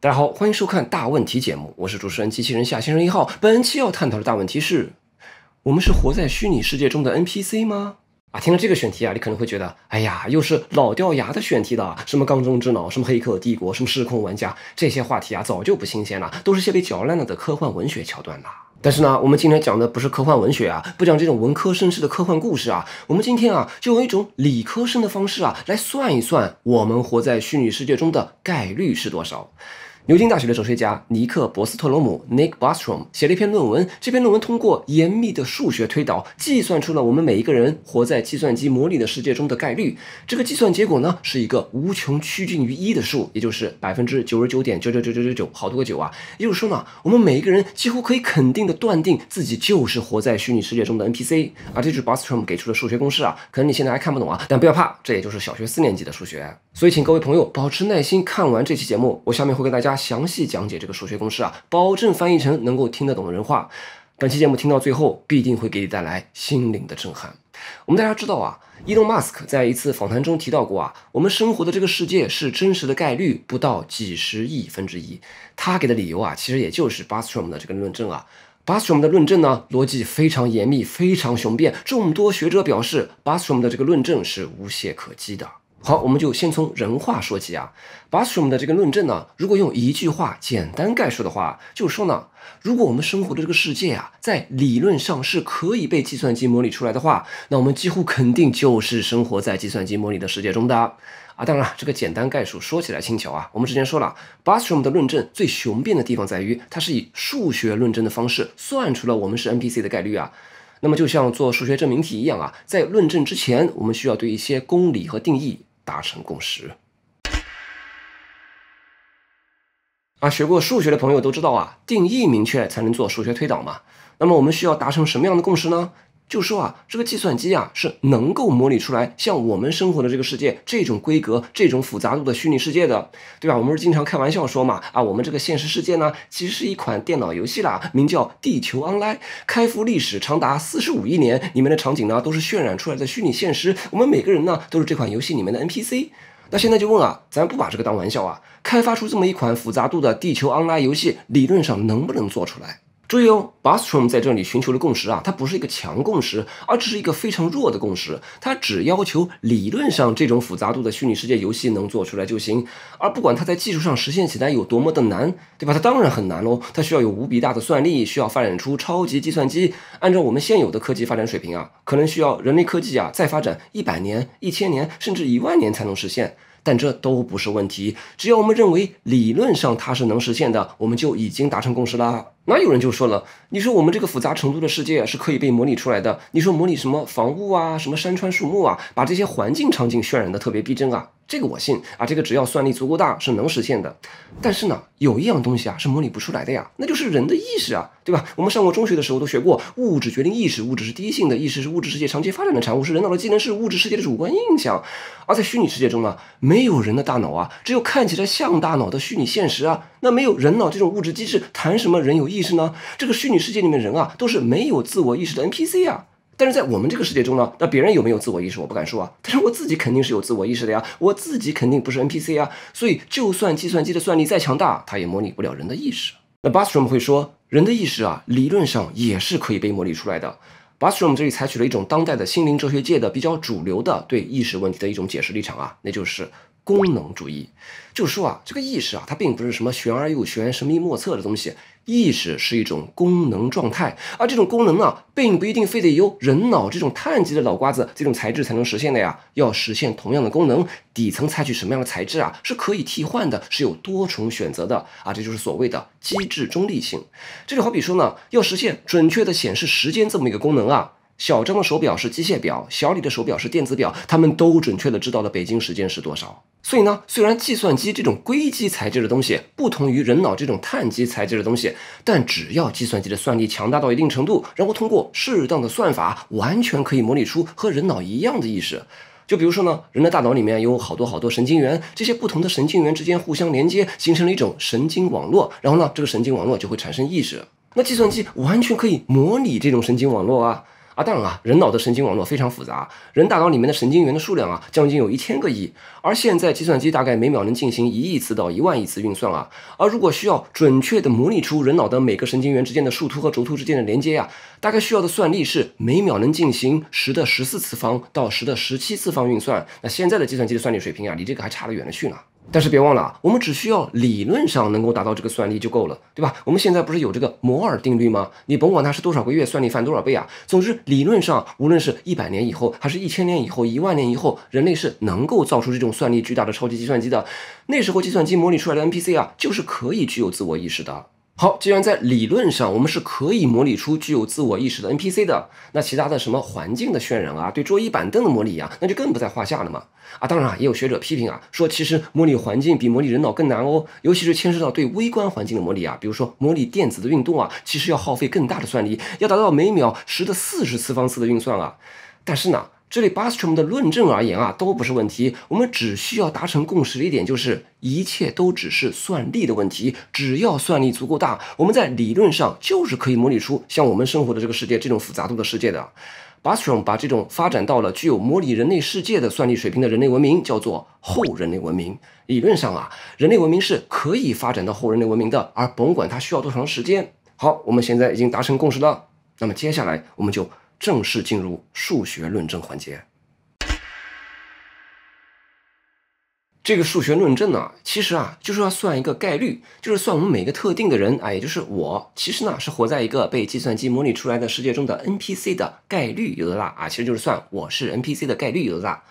大家好，欢迎收看《大问题》节目，我是主持人机器人夏先生一号。本期要探讨的大问题是：我们是活在虚拟世界中的 NPC 吗？啊，听了这个选题啊，你可能会觉得，哎呀，又是老掉牙的选题了，什么缸中之脑，什么黑客帝国，什么失控玩家，这些话题啊，早就不新鲜了，都是些被嚼烂了的科幻文学桥段了。但是呢，我们今天讲的不是科幻文学啊，不讲这种文科生式的科幻故事啊，我们今天啊，就用一种理科生的方式啊，来算一算我们活在虚拟世界中的概率是多少。牛津大学的哲学家尼克博斯特罗姆 （Nick Bostrom） 写了一篇论文。这篇论文通过严密的数学推导，计算出了我们每一个人活在计算机模拟的世界中的概率。这个计算结果呢，是一个无穷趋近于一的数，也就是百分之九十九点九九九九九九好多个九啊！也就是说呢，我们每一个人几乎可以肯定的断定自己就是活在虚拟世界中的 NPC。而这就是 Bostrom 给出的数学公式啊，可能你现在还看不懂啊，但不要怕，这也就是小学四年级的数学。所以，请各位朋友保持耐心，看完这期节目，我下面会跟大家。详细讲解这个数学公式啊，保证翻译成能够听得懂的人话。本期节目听到最后，必定会给你带来心灵的震撼。我们大家知道啊，伊隆马斯克在一次访谈中提到过啊，我们生活的这个世界是真实的概率不到几十亿分之一。他给的理由啊，其实也就是 b r o o m 的这个论证啊。b r o o m 的论证呢，逻辑非常严密，非常雄辩。众多学者表示，b r o o m 的这个论证是无懈可击的。好，我们就先从人话说起啊。Bostrom 的这个论证呢，如果用一句话简单概述的话，就是说呢，如果我们生活的这个世界啊，在理论上是可以被计算机模拟出来的话，那我们几乎肯定就是生活在计算机模拟的世界中的啊。当然，这个简单概述说起来轻巧啊。我们之前说了，Bostrom 的论证最雄辩的地方在于，它是以数学论证的方式算出了我们是 NPC 的概率啊。那么就像做数学证明题一样啊，在论证之前，我们需要对一些公理和定义。达成共识啊！学过数学的朋友都知道啊，定义明确才能做数学推导嘛。那么我们需要达成什么样的共识呢？就说啊，这个计算机啊是能够模拟出来像我们生活的这个世界这种规格、这种复杂度的虚拟世界的，对吧？我们是经常开玩笑说嘛，啊，我们这个现实世界呢，其实是一款电脑游戏啦，名叫《地球 Online》，开服历史长达四十五亿年，里面的场景呢都是渲染出来的虚拟现实，我们每个人呢都是这款游戏里面的 NPC。那现在就问啊，咱不把这个当玩笑啊，开发出这么一款复杂度的《地球 Online》游戏，理论上能不能做出来？注意哦，Bostrom 在这里寻求的共识啊，它不是一个强共识，而只是一个非常弱的共识。它只要求理论上这种复杂度的虚拟世界游戏能做出来就行，而不管它在技术上实现起来有多么的难，对吧？它当然很难喽，它需要有无比大的算力，需要发展出超级计算机。按照我们现有的科技发展水平啊，可能需要人类科技啊再发展一百年、一千年，甚至一万年才能实现。但这都不是问题，只要我们认为理论上它是能实现的，我们就已经达成共识啦。那有人就说了，你说我们这个复杂程度的世界是可以被模拟出来的？你说模拟什么房屋啊，什么山川树木啊，把这些环境场景渲染的特别逼真啊，这个我信啊，这个只要算力足够大是能实现的。但是呢，有一样东西啊是模拟不出来的呀，那就是人的意识啊，对吧？我们上过中学的时候都学过，物质决定意识，物质是第一性的，意识是物质世界长期发展的产物，是人脑的机能，是物质世界的主观印象。而在虚拟世界中呢，没有人的大脑啊，只有看起来像大脑的虚拟现实啊。那没有人脑这种物质机制，谈什么人有意识呢？这个虚拟世界里面人啊，都是没有自我意识的 NPC 啊。但是在我们这个世界中呢，那别人有没有自我意识，我不敢说啊。但是我自己肯定是有自我意识的呀，我自己肯定不是 NPC 啊。所以，就算计算机的算力再强大，它也模拟不了人的意识。那 Bathroom 会说，人的意识啊，理论上也是可以被模拟出来的。Bathroom 这里采取了一种当代的心灵哲学界的比较主流的对意识问题的一种解释立场啊，那就是。功能主义就是说啊，这个意识啊，它并不是什么玄而又玄、神秘莫测的东西。意识是一种功能状态，而这种功能啊，并不一定非得由人脑这种碳基的脑瓜子这种材质才能实现的呀。要实现同样的功能，底层采取什么样的材质啊，是可以替换的，是有多重选择的啊。这就是所谓的机制中立性。这就好比说呢，要实现准确的显示时间这么一个功能啊。小张的手表是机械表，小李的手表是电子表，他们都准确地知道了北京时间是多少。所以呢，虽然计算机这种硅基材质的东西不同于人脑这种碳基材质的东西，但只要计算机的算力强大到一定程度，然后通过适当的算法，完全可以模拟出和人脑一样的意识。就比如说呢，人的大脑里面有好多好多神经元，这些不同的神经元之间互相连接，形成了一种神经网络，然后呢，这个神经网络就会产生意识。那计算机完全可以模拟这种神经网络啊。啊，当然啊，人脑的神经网络非常复杂，人大脑里面的神经元的数量啊，将近有一千个亿。而现在计算机大概每秒能进行一亿次到一万亿次运算啊，而如果需要准确的模拟出人脑的每个神经元之间的树突和轴突之间的连接啊，大概需要的算力是每秒能进行十的十四次方到十的十七次方运算。那现在的计算机的算力水平啊，离这个还差得远了去呢。但是别忘了，啊，我们只需要理论上能够达到这个算力就够了，对吧？我们现在不是有这个摩尔定律吗？你甭管它是多少个月，算力翻多少倍啊。总之，理论上，无论是一百年以后，还是一千年以后，一万年以后，人类是能够造出这种算力巨大的超级计算机的。那时候，计算机模拟出来的 NPC 啊，就是可以具有自我意识的。好，既然在理论上我们是可以模拟出具有自我意识的 NPC 的，那其他的什么环境的渲染啊，对桌椅板凳的模拟啊，那就更不在话下了嘛。啊，当然啊，也有学者批评啊，说其实模拟环境比模拟人脑更难哦，尤其是牵涉到对微观环境的模拟啊，比如说模拟电子的运动啊，其实要耗费更大的算力，要达到每秒十的四十次方次的运算啊。但是呢。这对 Bustrom 的论证而言啊，都不是问题。我们只需要达成共识的一点就是，一切都只是算力的问题。只要算力足够大，我们在理论上就是可以模拟出像我们生活的这个世界这种复杂度的世界的。Bustrom 把这种发展到了具有模拟人类世界的算力水平的人类文明叫做后人类文明。理论上啊，人类文明是可以发展到后人类文明的，而甭管它需要多长时间。好，我们现在已经达成共识了。那么接下来我们就。正式进入数学论证环节。这个数学论证呢，其实啊，就是要算一个概率，就是算我们每个特定的人啊，也就是我，其实呢是活在一个被计算机模拟出来的世界中的 NPC 的概率有多大啊？其实就是算我是 NPC 的概率有多大。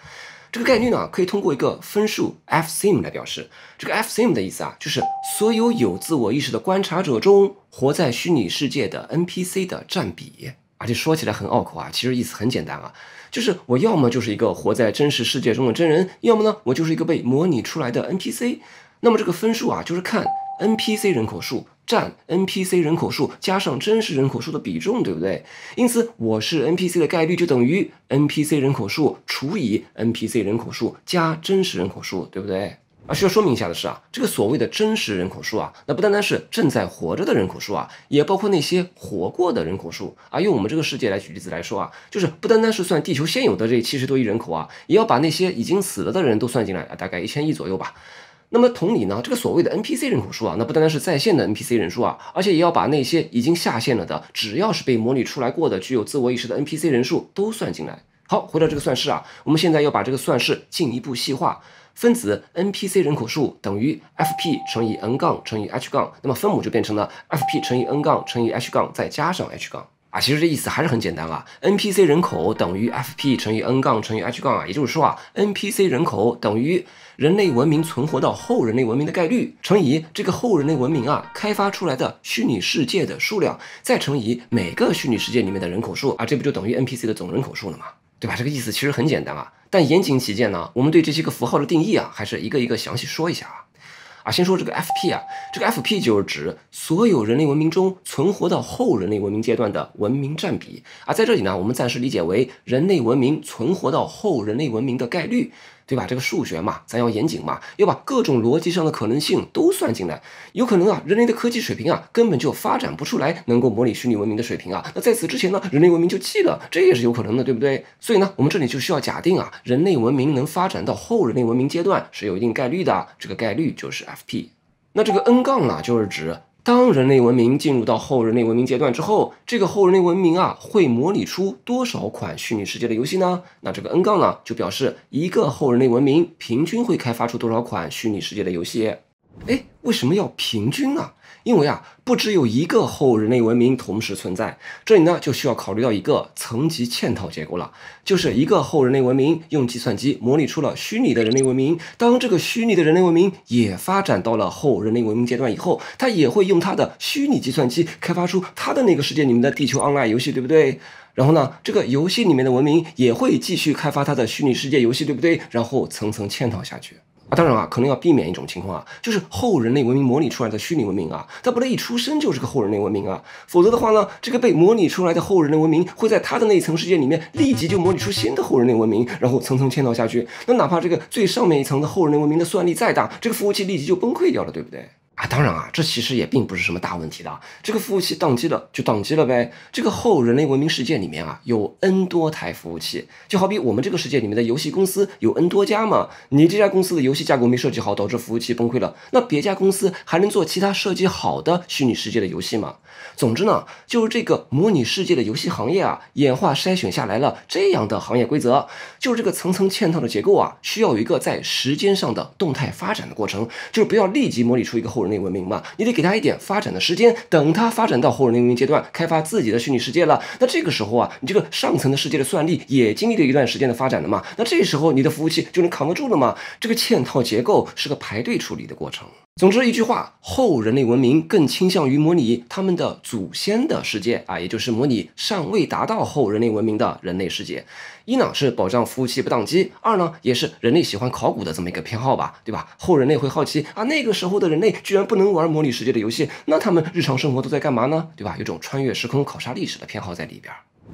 这个概率呢，可以通过一个分数 f_sim 来表示。这个 f_sim 的意思啊，就是所有有自我意识的观察者中，活在虚拟世界的 NPC 的占比。而且说起来很拗口啊，其实意思很简单啊，就是我要么就是一个活在真实世界中的真人，要么呢我就是一个被模拟出来的 NPC。那么这个分数啊，就是看 NPC 人口数占 NPC 人口数加上真实人口数的比重，对不对？因此，我是 NPC 的概率就等于 NPC 人口数除以 NPC 人口数加真实人口数，对不对？而需要说明一下的是啊，这个所谓的真实人口数啊，那不单单是正在活着的人口数啊，也包括那些活过的人口数啊。用我们这个世界来举例子来说啊，就是不单单是算地球现有的这七十多亿人口啊，也要把那些已经死了的人都算进来啊，大概一千亿左右吧。那么同理呢，这个所谓的 NPC 人口数啊，那不单单是在线的 NPC 人数啊，而且也要把那些已经下线了的，只要是被模拟出来过的具有自我意识的 NPC 人数都算进来。好，回到这个算式啊，我们现在要把这个算式进一步细化。分子 N P C 人口数等于 F P 乘以 N 杠乘以 H 杠，那么分母就变成了 F P 乘以 N 杠乘以 H 杠再加上 H 杠啊。其实这意思还是很简单啊。N P C 人口等于 F P 乘以 N 杠乘以 H 杠啊，也就是说啊，N P C 人口等于人类文明存活到后人类文明的概率乘以这个后人类文明啊开发出来的虚拟世界的数量，再乘以每个虚拟世界里面的人口数啊，这不就等于 N P C 的总人口数了吗？对吧？这个意思其实很简单啊。但严谨起见呢，我们对这些个符号的定义啊，还是一个一个详细说一下啊。啊，先说这个 FP 啊，这个 FP 就是指所有人类文明中存活到后人类文明阶段的文明占比。啊，在这里呢，我们暂时理解为人类文明存活到后人类文明的概率。对吧？这个数学嘛，咱要严谨嘛，要把各种逻辑上的可能性都算进来。有可能啊，人类的科技水平啊，根本就发展不出来能够模拟虚拟文明的水平啊。那在此之前呢，人类文明就记了，这也是有可能的，对不对？所以呢，我们这里就需要假定啊，人类文明能发展到后人类文明阶段是有一定概率的，这个概率就是 F P。那这个 N 杠啊，就是指。当人类文明进入到后人类文明阶段之后，这个后人类文明啊，会模拟出多少款虚拟世界的游戏呢？那这个 n 杠呢，就表示一个后人类文明平均会开发出多少款虚拟世界的游戏？哎，为什么要平均啊？因为啊，不只有一个后人类文明同时存在，这里呢就需要考虑到一个层级嵌套结构了。就是一个后人类文明用计算机模拟出了虚拟的人类文明，当这个虚拟的人类文明也发展到了后人类文明阶段以后，它也会用它的虚拟计算机开发出它的那个世界里面的地球 online 游戏，对不对？然后呢，这个游戏里面的文明也会继续开发它的虚拟世界游戏，对不对？然后层层嵌套下去。啊，当然啊，可能要避免一种情况啊，就是后人类文明模拟出来的虚拟文明啊，它不能一出生就是个后人类文明啊，否则的话呢，这个被模拟出来的后人类文明会在他的那一层世界里面立即就模拟出新的后人类文明，然后层层嵌套下去，那哪怕这个最上面一层的后人类文明的算力再大，这个服务器立即就崩溃掉了，对不对？啊，当然啊，这其实也并不是什么大问题的。这个服务器宕机了，就宕机了呗。这个后人类文明世界里面啊，有 N 多台服务器，就好比我们这个世界里面的游戏公司有 N 多家嘛。你这家公司的游戏架构没设计好，导致服务器崩溃了，那别家公司还能做其他设计好的虚拟世界的游戏吗？总之呢，就是这个模拟世界的游戏行业啊，演化筛选下来了这样的行业规则，就是这个层层嵌套的结构啊，需要有一个在时间上的动态发展的过程，就是不要立即模拟出一个后人类文明嘛，你得给他一点发展的时间，等他发展到后人类文明阶段，开发自己的虚拟世界了，那这个时候啊，你这个上层的世界的算力也经历了一段时间的发展了嘛，那这时候你的服务器就能扛得住了嘛，这个嵌套结构是个排队处理的过程。总之一句话，后人类文明更倾向于模拟他们的祖先的世界啊，也就是模拟尚未达到后人类文明的人类世界。一呢是保障服务器不宕机，二呢也是人类喜欢考古的这么一个偏好吧，对吧？后人类会好奇啊，那个时候的人类居然不能玩模拟世界的游戏，那他们日常生活都在干嘛呢？对吧？有种穿越时空考察历史的偏好在里边。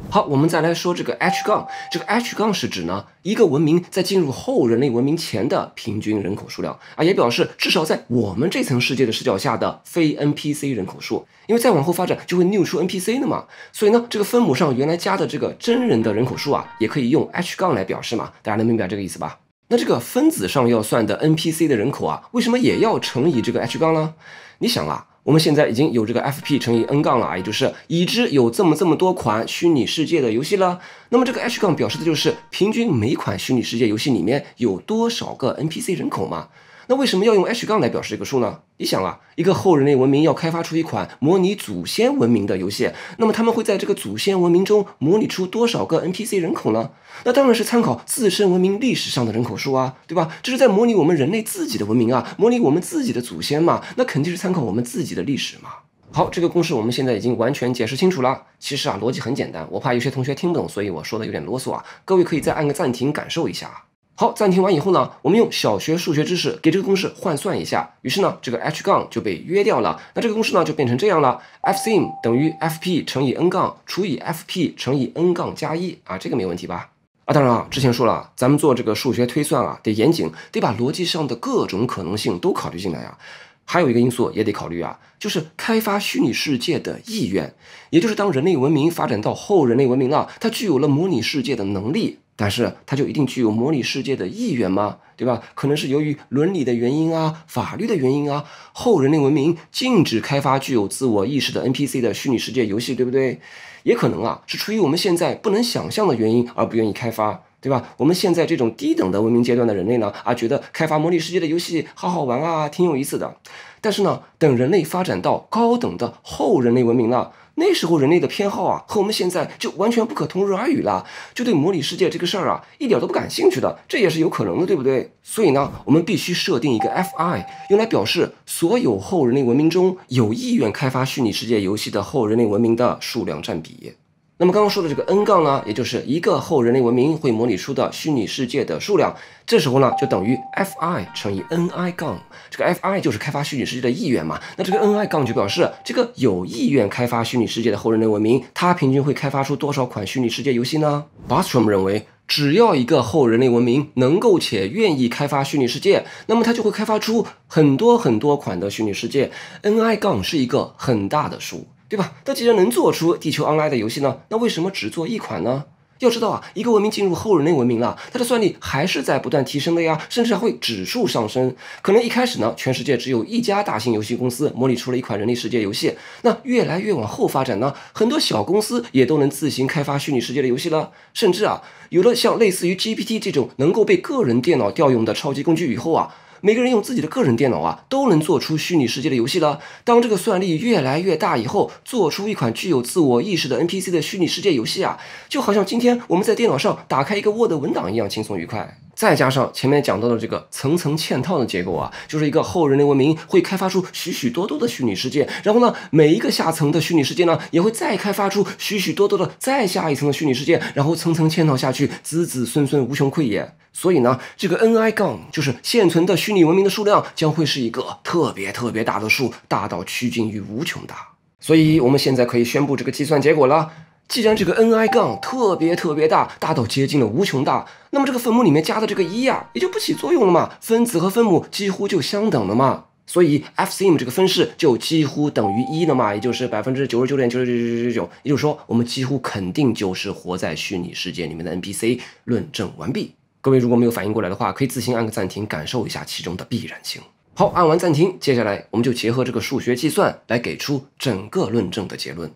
好，我们再来说这个 H 杠，这个 H 杠是指呢，一个文明在进入后人类文明前的平均人口数量啊，也表示至少在我们这层世界的视角下的非 NPC 人口数，因为再往后发展就会 new 出 NPC 的嘛，所以呢，这个分母上原来加的这个真人的人口数啊，也可以用 H 杠来表示嘛，大家能明白这个意思吧？那这个分子上要算的 NPC 的人口啊，为什么也要乘以这个 H 杠呢？你想啊。我们现在已经有这个 F P 乘以 N 杠了啊，也就是已知有这么这么多款虚拟世界的游戏了。那么这个 H 杠表示的就是平均每款虚拟世界游戏里面有多少个 N P C 人口嘛？那为什么要用 H 杠来表示这个数呢？你想啊，一个后人类文明要开发出一款模拟祖先文明的游戏，那么他们会在这个祖先文明中模拟出多少个 NPC 人口呢？那当然是参考自身文明历史上的人口数啊，对吧？这是在模拟我们人类自己的文明啊，模拟我们自己的祖先嘛，那肯定是参考我们自己的历史嘛。好，这个公式我们现在已经完全解释清楚了。其实啊，逻辑很简单，我怕有些同学听不懂，所以我说的有点啰嗦啊。各位可以再按个暂停，感受一下啊。好，暂停完以后呢，我们用小学数学知识给这个公式换算一下。于是呢，这个 h 杠就被约掉了。那这个公式呢，就变成这样了：f sim 等于 f p 乘以 n 杠除以 f p 乘以 n 杠加一。啊，这个没问题吧？啊，当然啊，之前说了，咱们做这个数学推算啊，得严谨，得把逻辑上的各种可能性都考虑进来啊。还有一个因素也得考虑啊，就是开发虚拟世界的意愿。也就是当人类文明发展到后人类文明了，它具有了模拟世界的能力。但是它就一定具有模拟世界的意愿吗？对吧？可能是由于伦理的原因啊、法律的原因啊，后人类文明禁止开发具有自我意识的 NPC 的虚拟世界游戏，对不对？也可能啊，是出于我们现在不能想象的原因而不愿意开发，对吧？我们现在这种低等的文明阶段的人类呢，啊，觉得开发模拟世界的游戏好好玩啊，挺有意思的。但是呢，等人类发展到高等的后人类文明了，那时候人类的偏好啊，和我们现在就完全不可同日而语了，就对模拟世界这个事儿啊，一点都不感兴趣的，这也是有可能的，对不对？所以呢，我们必须设定一个 fi，用来表示所有后人类文明中有意愿开发虚拟世界游戏的后人类文明的数量占比。那么刚刚说的这个 N 杠呢，也就是一个后人类文明会模拟出的虚拟世界的数量。这时候呢，就等于 Fi 乘以 Ni 杠。这个 Fi 就是开发虚拟世界的意愿嘛。那这个 Ni 杠就表示这个有意愿开发虚拟世界的后人类文明，它平均会开发出多少款虚拟世界游戏呢？Bostrom 认为，只要一个后人类文明能够且愿意开发虚拟世界，那么它就会开发出很多很多款的虚拟世界。Ni 杠是一个很大的数。对吧？那既然能做出地球 online 的游戏呢，那为什么只做一款呢？要知道啊，一个文明进入后人类文明了，它的算力还是在不断提升的呀，甚至还会指数上升。可能一开始呢，全世界只有一家大型游戏公司模拟出了一款人类世界游戏，那越来越往后发展呢，很多小公司也都能自行开发虚拟世界的游戏了，甚至啊，有了像类似于 GPT 这种能够被个人电脑调用的超级工具以后啊。每个人用自己的个人电脑啊，都能做出虚拟世界的游戏了。当这个算力越来越大以后，做出一款具有自我意识的 NPC 的虚拟世界游戏啊，就好像今天我们在电脑上打开一个 Word 文档一样轻松愉快。再加上前面讲到的这个层层嵌套的结构啊，就是一个后人类文明会开发出许许多多的虚拟世界，然后呢，每一个下层的虚拟世界呢，也会再开发出许许多多的再下一层的虚拟世界，然后层层嵌套下去，子子孙孙无穷匮也。所以呢，这个 N I 杠就是现存的虚拟文明的数量将会是一个特别特别大的数，大到趋近于无穷大。所以我们现在可以宣布这个计算结果了。既然这个 ni 杠特别特别大，大到接近了无穷大，那么这个分母里面加的这个一呀，也就不起作用了嘛。分子和分母几乎就相等了嘛，所以 f sim 这个分式就几乎等于一了嘛，也就是百分之九十九点九九九九九九。也就是说，我们几乎肯定就是活在虚拟世界里面的 NPC。论证完毕。各位如果没有反应过来的话，可以自行按个暂停，感受一下其中的必然性。好，按完暂停，接下来我们就结合这个数学计算来给出整个论证的结论。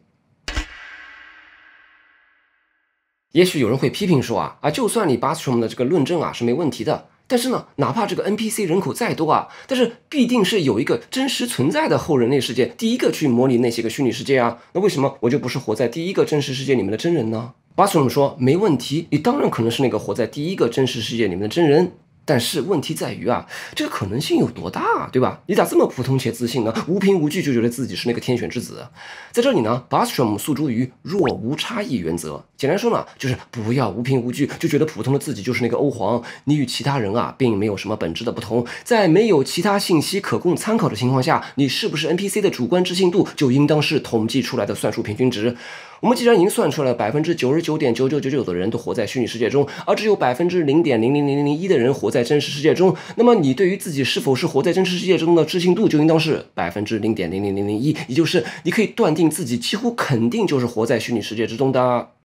也许有人会批评说啊啊，就算你 b a s h r o m 的这个论证啊是没问题的，但是呢，哪怕这个 NPC 人口再多啊，但是必定是有一个真实存在的后人类世界第一个去模拟那些个虚拟世界啊，那为什么我就不是活在第一个真实世界里面的真人呢？b a s h r o m 说，没问题，你当然可能是那个活在第一个真实世界里面的真人。但是问题在于啊，这个可能性有多大，对吧？你咋这么普通且自信呢？无凭无据就觉得自己是那个天选之子，在这里呢，Bostrom 诉诸于若无差异原则，简单说呢，就是不要无凭无据就觉得普通的自己就是那个欧皇。你与其他人啊，并没有什么本质的不同。在没有其他信息可供参考的情况下，你是不是 NPC 的主观置信度就应当是统计出来的算术平均值？我们既然已经算出了百分之九十九点九九九九的人都活在虚拟世界中，而只有百分之零点零零零零一的人活在。在真实世界中，那么你对于自己是否是活在真实世界中的置信度就应当是百分之零点零零零零一，也就是你可以断定自己几乎肯定就是活在虚拟世界之中的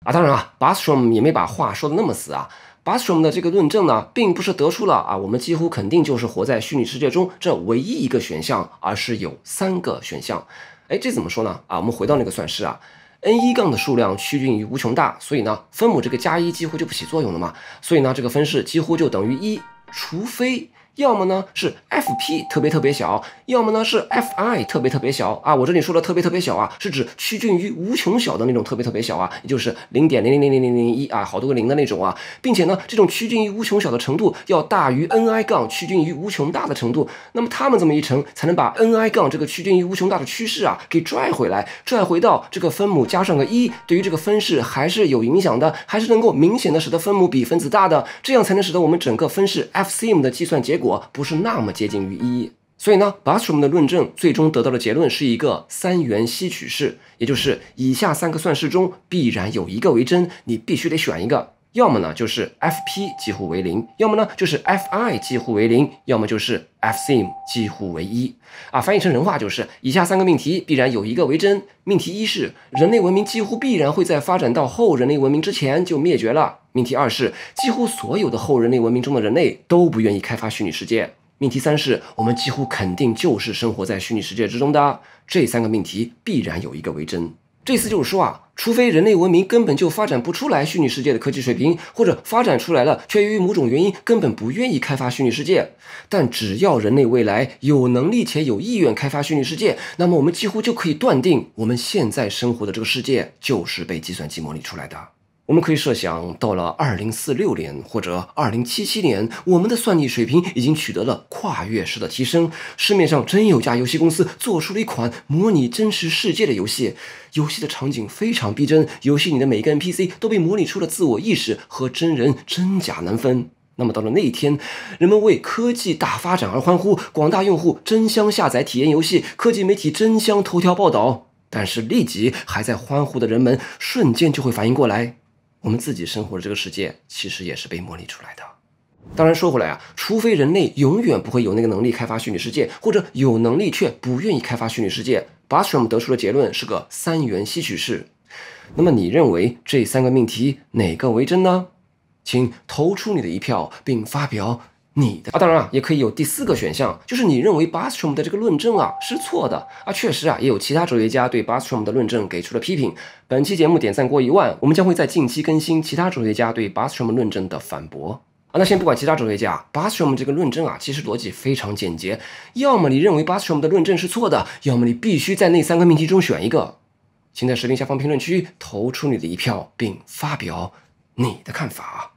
啊！当然啊，Bathroom 也没把话说的那么死啊。Bathroom 的这个论证呢，并不是得出了啊我们几乎肯定就是活在虚拟世界中这唯一一个选项，而是有三个选项。哎，这怎么说呢？啊，我们回到那个算式啊，n 一杠的数量趋近于无穷大，所以呢，分母这个加一几乎就不起作用了嘛，所以呢，这个分式几乎就等于一。除非。要么呢是 fp 特别特别小，要么呢是 fi 特别特别小啊。我这里说的特别特别小啊，是指趋近于无穷小的那种特别特别小啊，也就是零点零零零零零零一啊，好多个零的那种啊，并且呢，这种趋近于无穷小的程度要大于 ni 杠趋近于无穷大的程度。那么它们这么一乘，才能把 ni 杠这个趋近于无穷大的趋势啊给拽回来，拽回到这个分母加上个一，对于这个分式还是有影响的，还是能够明显的使得分母比分子大的，这样才能使得我们整个分式 f c m 的计算结果。果不是那么接近于一，所以呢，b a t r o m 的论证最终得到的结论是一个三元吸取式，也就是以下三个算式中必然有一个为真，你必须得选一个，要么呢就是 Fp 几乎为零，要么呢就是 Fi 几乎为零，要么就是 Fsim 几乎为一。啊，翻译成人话就是，以下三个命题必然有一个为真：命题一是人类文明几乎必然会在发展到后人类文明之前就灭绝了。命题二是，几乎所有的后人类文明中的人类都不愿意开发虚拟世界。命题三是，我们几乎肯定就是生活在虚拟世界之中的。这三个命题必然有一个为真。这次就是说啊，除非人类文明根本就发展不出来虚拟世界的科技水平，或者发展出来了却由于某种原因根本不愿意开发虚拟世界。但只要人类未来有能力且有意愿开发虚拟世界，那么我们几乎就可以断定我们现在生活的这个世界就是被计算机模拟出来的。我们可以设想，到了二零四六年或者二零七七年，我们的算力水平已经取得了跨越式的提升。市面上真有家游戏公司做出了一款模拟真实世界的游戏，游戏的场景非常逼真，游戏里的每个 NPC 都被模拟出了自我意识和真人真假难分。那么到了那一天，人们为科技大发展而欢呼，广大用户争相下载体验游戏，科技媒体争相头条报道。但是立即还在欢呼的人们，瞬间就会反应过来。我们自己生活的这个世界，其实也是被模拟出来的。当然，说回来啊，除非人类永远不会有那个能力开发虚拟世界，或者有能力却不愿意开发虚拟世界，Bostrom 得出的结论是个三元吸取式。那么，你认为这三个命题哪个为真呢？请投出你的一票，并发表。你的啊，当然啊，也可以有第四个选项，就是你认为 Basstrom 的这个论证啊是错的啊。确实啊，也有其他哲学家对 Basstrom 的论证给出了批评。本期节目点赞过一万，我们将会在近期更新其他哲学家对 Basstrom 论证的反驳啊。那先不管其他哲学家，Basstrom 这个论证啊，其实逻辑非常简洁，要么你认为 Basstrom 的论证是错的，要么你必须在那三个命题中选一个。请在视频下方评论区投出你的一票，并发表你的看法。